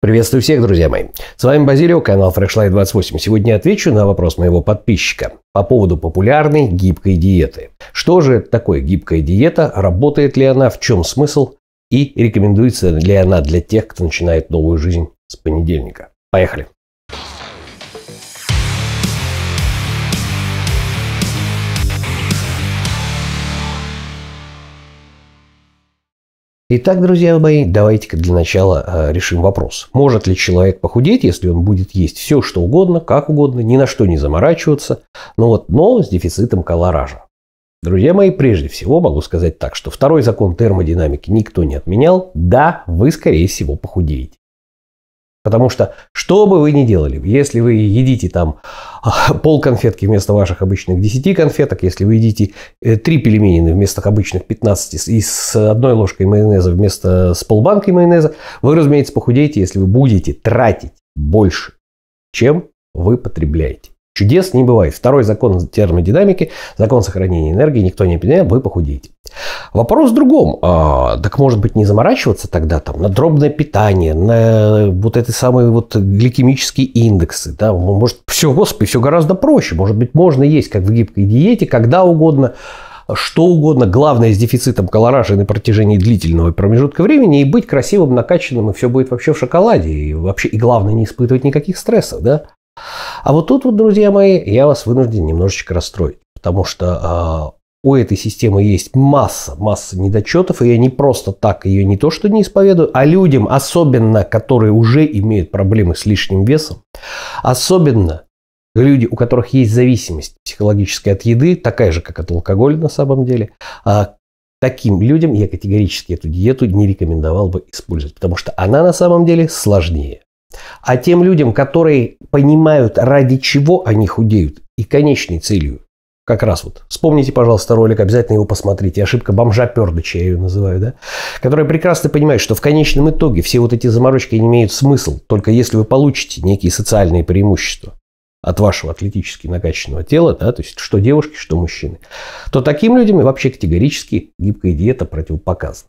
Приветствую всех, друзья мои. С вами Базилио, канал Freshlight 28. Сегодня отвечу на вопрос моего подписчика по поводу популярной гибкой диеты. Что же это такое гибкая диета, работает ли она, в чем смысл и рекомендуется ли она для тех, кто начинает новую жизнь с понедельника. Поехали! Итак, друзья мои, давайте-ка для начала э, решим вопрос. Может ли человек похудеть, если он будет есть все, что угодно, как угодно, ни на что не заморачиваться, но ну вот но с дефицитом колоража? Друзья мои, прежде всего могу сказать так, что второй закон термодинамики никто не отменял. Да, вы, скорее всего, похудеете. Потому что, что бы вы ни делали, если вы едите там а, пол конфетки вместо ваших обычных 10 конфеток, если вы едите 3 э, пельменины вместо обычных 15 и с одной ложкой майонеза вместо с полбанкой майонеза, вы, разумеется, похудеете, если вы будете тратить больше, чем вы потребляете. Чудес не бывает. Второй закон термодинамики, закон сохранения энергии, никто не определяет, вы похудеете. Вопрос в другом. А, так может быть не заморачиваться тогда там на дробное питание, на вот эти самые вот гликемические индексы. Да? Может все, господи, все гораздо проще. Может быть можно есть как в гибкой диете, когда угодно, что угодно, главное с дефицитом колоража на протяжении длительного промежутка времени и быть красивым, накачанным, и все будет вообще в шоколаде. И вообще, и главное, не испытывать никаких стрессов, да? А вот тут вот, друзья мои, я вас вынужден немножечко расстроить, потому что а, у этой системы есть масса, масса недочетов, и я не просто так ее не то что не исповедую, а людям, особенно которые уже имеют проблемы с лишним весом, особенно люди, у которых есть зависимость психологическая от еды, такая же, как от алкоголя на самом деле, а, таким людям я категорически эту диету не рекомендовал бы использовать, потому что она на самом деле сложнее. А тем людям, которые понимают, ради чего они худеют, и конечной целью, как раз вот. Вспомните, пожалуйста, ролик, обязательно его посмотрите. Ошибка бомжа пердыча, я ее называю, да? которые прекрасно понимают, что в конечном итоге все вот эти заморочки не имеют смысл, только если вы получите некие социальные преимущества от вашего атлетически накачанного тела, да, то есть что девушки, что мужчины, то таким людям вообще категорически гибкая диета противопоказана.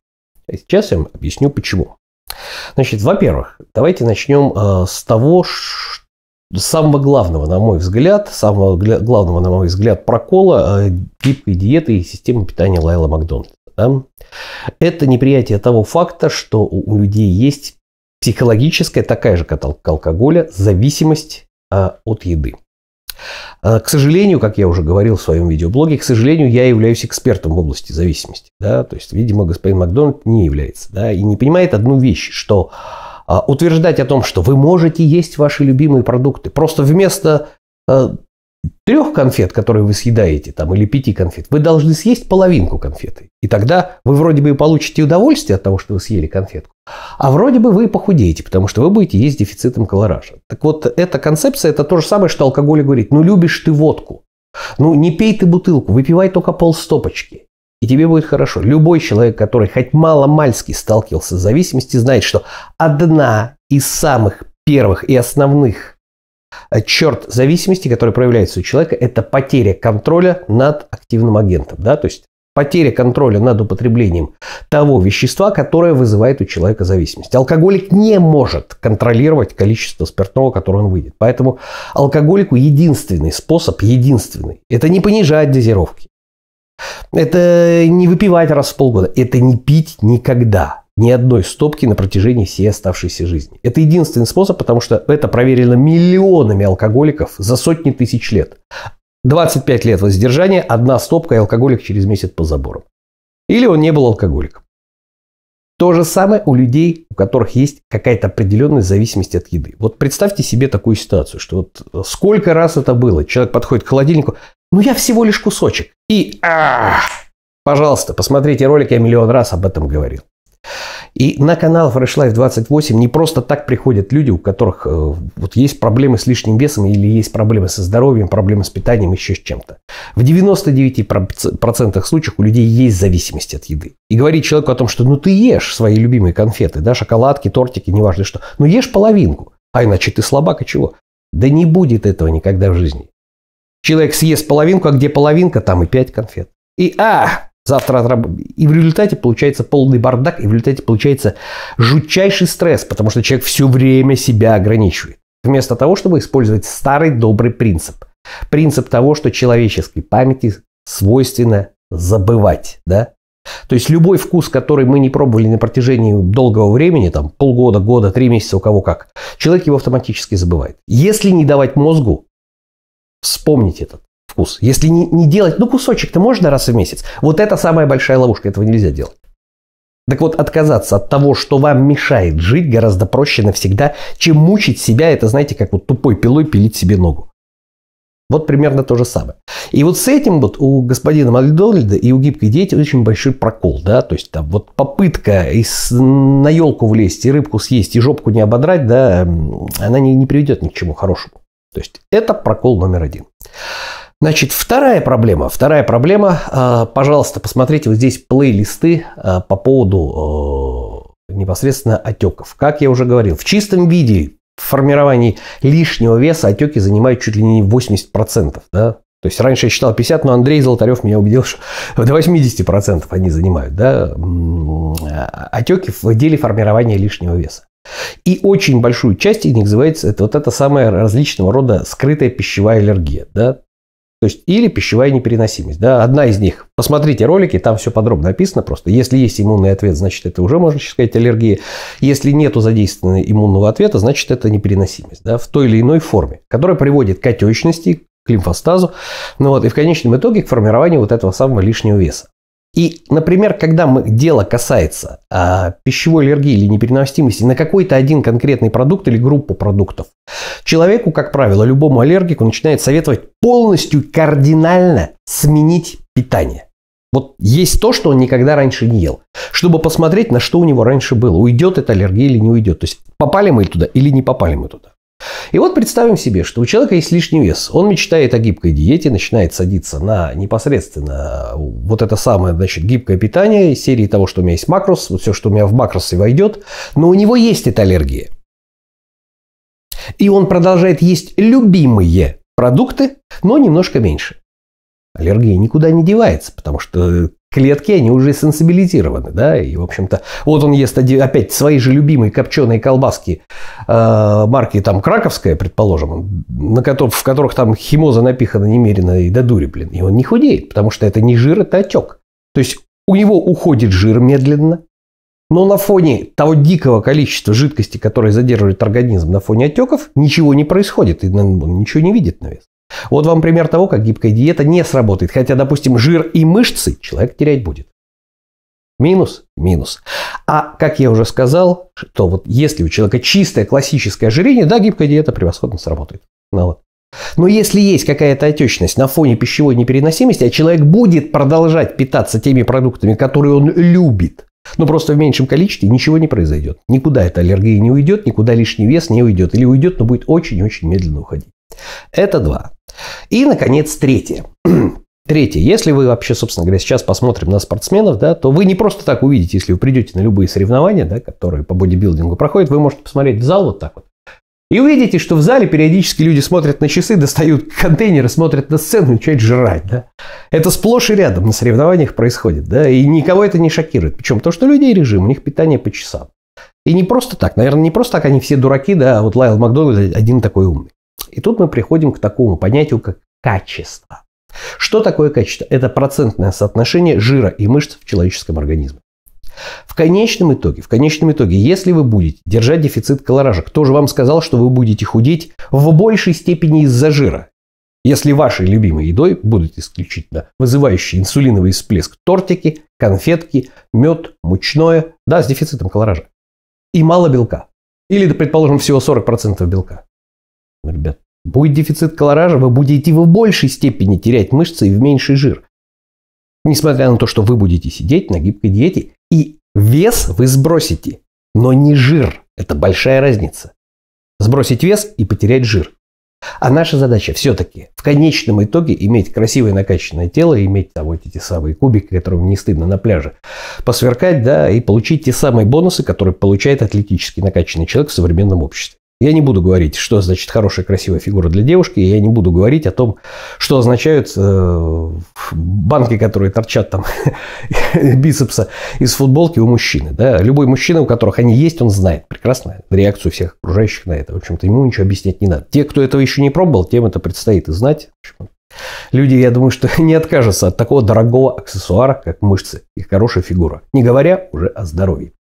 А сейчас я вам объясню, почему. Значит, во-первых, давайте начнем э, с того, что самого главного, на мой взгляд, самого главного, на мой взгляд, прокола э, гибкой диеты и системы питания Лайла Макдональда. Да? Это неприятие того факта, что у людей есть психологическая такая же каталка алкоголя зависимость а, от еды. Э, к сожалению, как я уже говорил в своем видеоблоге, к сожалению, я являюсь экспертом в области зависимости. Да? То есть, видимо, господин Макдональд не является. Да? И не понимает одну вещь, что а, утверждать о том, что вы можете есть ваши любимые продукты, просто вместо э, трех конфет, которые вы съедаете, там, или пяти конфет, вы должны съесть половинку конфеты. И тогда вы вроде бы получите удовольствие от того, что вы съели конфетку, а вроде бы вы и похудеете, потому что вы будете есть дефицитом колоража. Так вот, эта концепция – это то же самое, что алкоголь говорит, ну, любишь ты водку, ну, не пей ты бутылку, выпивай только полстопочки. И тебе будет хорошо. Любой человек, который хоть мало-мальски сталкивался с зависимостью, знает, что одна из самых первых и основных черт зависимости, который проявляется у человека, это потеря контроля над активным агентом. Да? То есть потеря контроля над употреблением того вещества, которое вызывает у человека зависимость. Алкоголик не может контролировать количество спиртного, которое он выйдет. Поэтому алкоголику единственный способ, единственный, это не понижать дозировки. Это не выпивать раз в полгода. Это не пить никогда ни одной стопки на протяжении всей оставшейся жизни. Это единственный способ, потому что это проверено миллионами алкоголиков за сотни тысяч лет. 25 лет воздержания, одна стопка и алкоголик через месяц по забору. Или он не был алкоголиком. То же самое у людей, у которых есть какая-то определенная зависимость от еды. Вот представьте себе такую ситуацию, что вот сколько раз это было. Человек подходит к холодильнику, ну я всего лишь кусочек. И, а, пожалуйста, посмотрите ролик, я миллион раз об этом говорил. И на канал Fresh Life 28 не просто так приходят люди, у которых э, вот есть проблемы с лишним весом или есть проблемы со здоровьем, проблемы с питанием, еще с чем-то. В 99% случаев у людей есть зависимость от еды. И говорить человеку о том, что ну ты ешь свои любимые конфеты, да, шоколадки, тортики, неважно что, ну ешь половинку, а иначе ты слабак и чего? Да не будет этого никогда в жизни. Человек съест половинку, а где половинка, там и пять конфет. И а, Завтра И в результате получается полный бардак, и в результате получается жутчайший стресс, потому что человек все время себя ограничивает. Вместо того, чтобы использовать старый добрый принцип. Принцип того, что человеческой памяти свойственно забывать. Да? То есть любой вкус, который мы не пробовали на протяжении долгого времени, там полгода, года, три месяца, у кого как, человек его автоматически забывает. Если не давать мозгу вспомнить этот вкус. Если не, не делать, ну кусочек-то можно раз в месяц. Вот это самая большая ловушка, этого нельзя делать. Так вот, отказаться от того, что вам мешает жить, гораздо проще навсегда, чем мучить себя, это, знаете, как вот тупой пилой пилить себе ногу. Вот примерно то же самое. И вот с этим вот у господина Макдональда и у гибкой дети очень большой прокол, да, то есть там вот попытка из, на елку влезть и рыбку съесть и жопку не ободрать, да, она не, не приведет ни к чему хорошему. То есть это прокол номер один. Значит, вторая проблема. Вторая проблема. Э, пожалуйста, посмотрите вот здесь плейлисты э, по поводу э, непосредственно отеков. Как я уже говорил, в чистом виде в формировании лишнего веса отеки занимают чуть ли не 80%. Да? То есть раньше я считал 50, но Андрей Золотарев меня убедил, что до 80% они занимают да? отеки в деле формирования лишнего веса. И очень большую часть из них называется это вот это самая различного рода скрытая пищевая аллергия. Да? То есть или пищевая непереносимость. Да? Одна из них. Посмотрите ролики, там все подробно описано просто. Если есть иммунный ответ, значит это уже можно сказать аллергия. Если нет задействованного иммунного ответа, значит это непереносимость да? в той или иной форме, которая приводит к отечности, к лимфостазу, ну вот, и в конечном итоге к формированию вот этого самого лишнего веса. И, например, когда мы, дело касается а, пищевой аллергии или непереносимости на какой-то один конкретный продукт или группу продуктов, человеку, как правило, любому аллергику начинает советовать полностью кардинально сменить питание. Вот есть то, что он никогда раньше не ел, чтобы посмотреть, на что у него раньше было, уйдет эта аллергия или не уйдет. То есть попали мы туда или не попали мы туда. И вот представим себе, что у человека есть лишний вес. Он мечтает о гибкой диете, начинает садиться на непосредственно э, вот это самое, значит, гибкое питание из серии того, что у меня есть макрос, вот все, что у меня в макросы войдет. Но у него есть эта аллергия. И он продолжает есть любимые продукты, но немножко меньше. Аллергия никуда не девается, потому что э, клетки, они уже сенсибилизированы, да, и, в общем-то, вот он ест опять свои же любимые копченые колбаски э, марки там Краковская, предположим, на которых, в которых там химоза напихана немерено и до дури, блин, и он не худеет, потому что это не жир, это отек. То есть у него уходит жир медленно, но на фоне того дикого количества жидкости, которое задерживает организм на фоне отеков, ничего не происходит, и он ничего не видит на вес. Вот вам пример того, как гибкая диета не сработает, хотя, допустим, жир и мышцы человек терять будет. Минус, минус. А как я уже сказал, что вот если у человека чистое классическое ожирение, да, гибкая диета превосходно сработает. Ну, вот. Но если есть какая-то отечность на фоне пищевой непереносимости, а человек будет продолжать питаться теми продуктами, которые он любит, но ну просто в меньшем количестве ничего не произойдет. Никуда эта аллергия не уйдет, никуда лишний вес не уйдет. Или уйдет, но будет очень-очень медленно уходить. Это два. И, наконец, третье. Третье. Если вы вообще, собственно говоря, сейчас посмотрим на спортсменов, да, то вы не просто так увидите, если вы придете на любые соревнования, да, которые по бодибилдингу проходят, вы можете посмотреть в зал вот так вот. И увидите, что в зале периодически люди смотрят на часы, достают контейнеры, смотрят на сцену и начинают жрать. Да? Это сплошь и рядом на соревнованиях происходит. Да? И никого это не шокирует. Причем то, что людей режим, у них питание по часам. И не просто так. Наверное, не просто так они все дураки, да, а вот Лайл Макдональд один такой умный. И тут мы приходим к такому понятию, как качество. Что такое качество? Это процентное соотношение жира и мышц в человеческом организме. В конечном итоге, в конечном итоге, если вы будете держать дефицит колоража, кто же вам сказал, что вы будете худеть в большей степени из-за жира? Если вашей любимой едой будут исключительно вызывающие инсулиновый всплеск тортики, конфетки, мед, мучное, да, с дефицитом колоража, и мало белка, или, предположим, всего 40% белка, ребят. Будет дефицит колоража, вы будете в большей степени терять мышцы и в меньший жир. Несмотря на то, что вы будете сидеть на гибкой диете, и вес вы сбросите, но не жир. Это большая разница. Сбросить вес и потерять жир. А наша задача все-таки в конечном итоге иметь красивое накачанное тело, иметь там вот эти самые кубики, которым не стыдно на пляже, посверкать, да, и получить те самые бонусы, которые получает атлетически накачанный человек в современном обществе. Я не буду говорить, что значит хорошая, красивая фигура для девушки. Я не буду говорить о том, что означают э, банки, которые торчат там бицепса из футболки у мужчины. Да? Любой мужчина, у которых они есть, он знает прекрасно реакцию всех окружающих на это. В общем-то, ему ничего объяснять не надо. Те, кто этого еще не пробовал, тем это предстоит и знать. Люди, я думаю, что не откажутся от такого дорогого аксессуара, как мышцы и хорошая фигура. Не говоря уже о здоровье.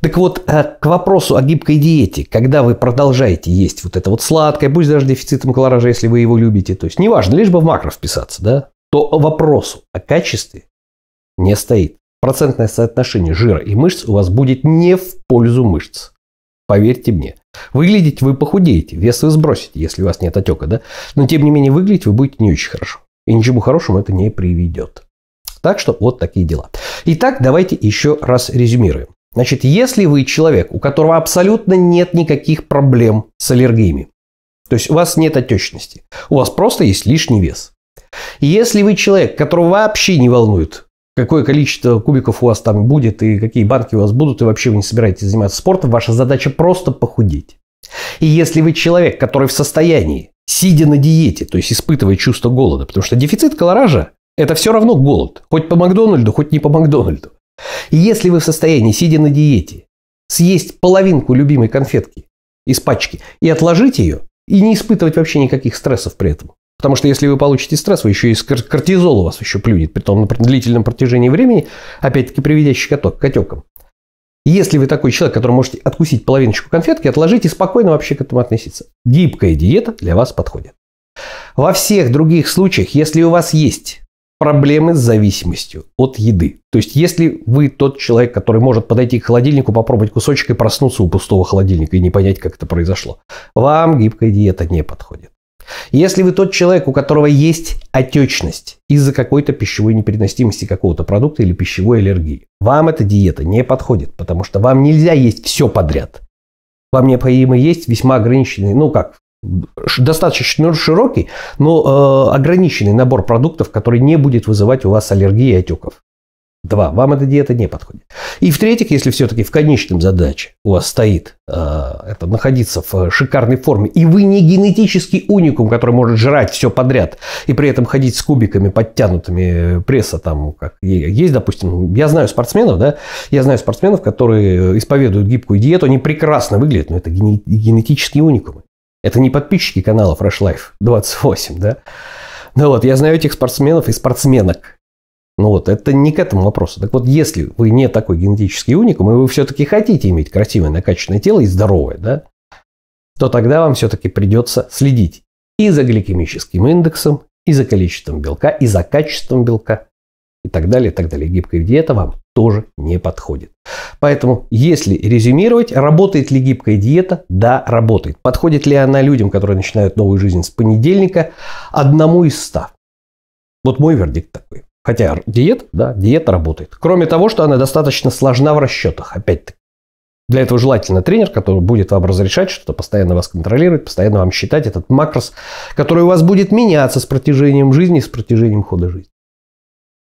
Так вот, э, к вопросу о гибкой диете, когда вы продолжаете есть вот это вот сладкое, пусть даже дефицитом колоража, если вы его любите, то есть неважно, лишь бы в макро вписаться, да, то вопросу о качестве не стоит. Процентное соотношение жира и мышц у вас будет не в пользу мышц. Поверьте мне. Выглядеть вы похудеете, вес вы сбросите, если у вас нет отека, да? Но тем не менее выглядеть вы будете не очень хорошо. И ничему хорошему это не приведет. Так что вот такие дела. Итак, давайте еще раз резюмируем. Значит, если вы человек, у которого абсолютно нет никаких проблем с аллергиями, то есть у вас нет отечности, у вас просто есть лишний вес. Если вы человек, которого вообще не волнует, какое количество кубиков у вас там будет и какие банки у вас будут, и вообще вы не собираетесь заниматься спортом, ваша задача просто похудеть. И если вы человек, который в состоянии, сидя на диете, то есть испытывая чувство голода, потому что дефицит колоража – это все равно голод, хоть по Макдональду, хоть не по Макдональду. Если вы в состоянии, сидя на диете, съесть половинку любимой конфетки из пачки и отложить ее, и не испытывать вообще никаких стрессов при этом. Потому что если вы получите стресс, вы еще и кортизол у вас еще плюнет, при том на длительном протяжении времени, опять-таки приведящий к отекам. Если вы такой человек, который можете откусить половиночку конфетки, отложите и спокойно вообще к этому относиться. Гибкая диета для вас подходит. Во всех других случаях, если у вас есть проблемы с зависимостью от еды. То есть, если вы тот человек, который может подойти к холодильнику, попробовать кусочек и проснуться у пустого холодильника и не понять, как это произошло, вам гибкая диета не подходит. Если вы тот человек, у которого есть отечность из-за какой-то пищевой непереносимости какого-то продукта или пищевой аллергии, вам эта диета не подходит, потому что вам нельзя есть все подряд. Вам необходимо есть весьма ограниченные, ну как, достаточно широкий, но э, ограниченный набор продуктов, который не будет вызывать у вас аллергии и отеков. Два. Вам эта диета не подходит. И в-третьих, если все-таки в конечном задаче у вас стоит э, это находиться в э, шикарной форме, и вы не генетический уникум, который может жрать все подряд, и при этом ходить с кубиками подтянутыми э, пресса там, как есть, допустим, я знаю спортсменов, да, я знаю спортсменов, которые э, исповедуют гибкую диету, они прекрасно выглядят, но это генетические уникумы. Это не подписчики канала Fresh Life 28, да? Ну вот, я знаю этих спортсменов и спортсменок. Ну вот, это не к этому вопросу. Так вот, если вы не такой генетический уникум, и вы все-таки хотите иметь красивое, накачанное тело и здоровое, да, то тогда вам все-таки придется следить и за гликемическим индексом, и за количеством белка, и за качеством белка, и так далее, и так далее. Гибкая диета вам тоже не подходит. Поэтому, если резюмировать, работает ли гибкая диета? Да, работает. Подходит ли она людям, которые начинают новую жизнь с понедельника? Одному из ста. Вот мой вердикт такой. Хотя диета, да, диета работает. Кроме того, что она достаточно сложна в расчетах, опять-таки. Для этого желательно тренер, который будет вам разрешать что-то, постоянно вас контролировать, постоянно вам считать этот макрос, который у вас будет меняться с протяжением жизни, с протяжением хода жизни.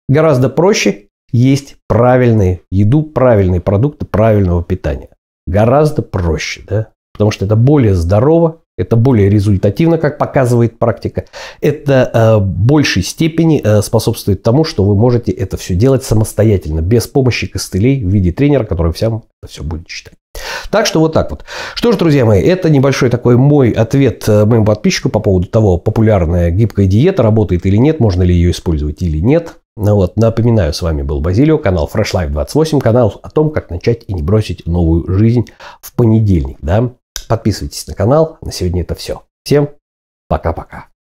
Гораздо проще есть правильные еду, правильные продукты правильного питания. Гораздо проще, да? Потому что это более здорово, это более результативно, как показывает практика. Это э, большей степени э, способствует тому, что вы можете это все делать самостоятельно, без помощи костылей в виде тренера, который всем это все будет читать. Так что вот так вот. Что ж, друзья мои, это небольшой такой мой ответ э, моему подписчику по поводу того, популярная гибкая диета работает или нет, можно ли ее использовать или нет. Ну вот, напоминаю, с вами был Базилио, канал Fresh Life 28, канал о том, как начать и не бросить новую жизнь в понедельник, да? Подписывайтесь на канал. На сегодня это все. Всем пока-пока.